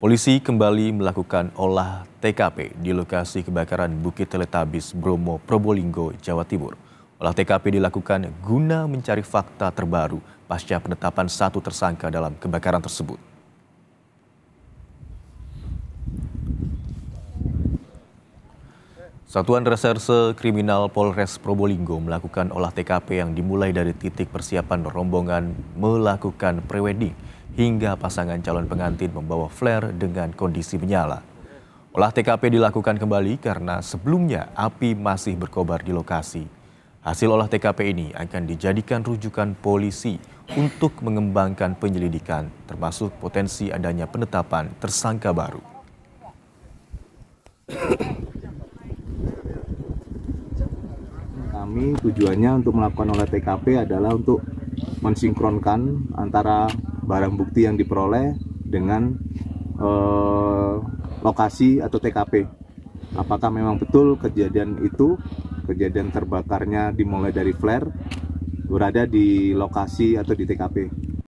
Polisi kembali melakukan olah TKP di lokasi kebakaran Bukit Teletabis Bromo, Probolinggo, Jawa Timur. Olah TKP dilakukan guna mencari fakta terbaru pasca penetapan satu tersangka dalam kebakaran tersebut. Satuan Reserse Kriminal Polres Probolinggo melakukan olah TKP yang dimulai dari titik persiapan rombongan melakukan prewedding hingga pasangan calon pengantin membawa flare dengan kondisi menyala. Olah TKP dilakukan kembali karena sebelumnya api masih berkobar di lokasi. Hasil olah TKP ini akan dijadikan rujukan polisi untuk mengembangkan penyelidikan, termasuk potensi adanya penetapan tersangka baru. Kami tujuannya untuk melakukan olah TKP adalah untuk mensinkronkan antara barang bukti yang diperoleh dengan eh, lokasi atau TKP. Apakah memang betul kejadian itu, kejadian terbakarnya dimulai dari flare, berada di lokasi atau di TKP?